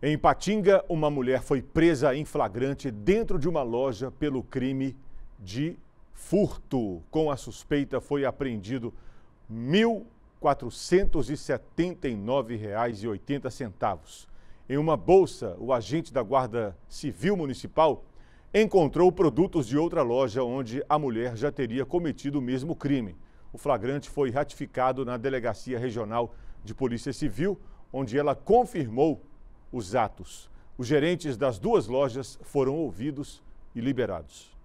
Em Patinga, uma mulher foi presa em flagrante dentro de uma loja pelo crime de furto. Com a suspeita foi apreendido R$ 1.479,80. Em uma bolsa, o agente da Guarda Civil Municipal encontrou produtos de outra loja onde a mulher já teria cometido o mesmo crime. O flagrante foi ratificado na Delegacia Regional de Polícia Civil, onde ela confirmou os atos. Os gerentes das duas lojas foram ouvidos e liberados.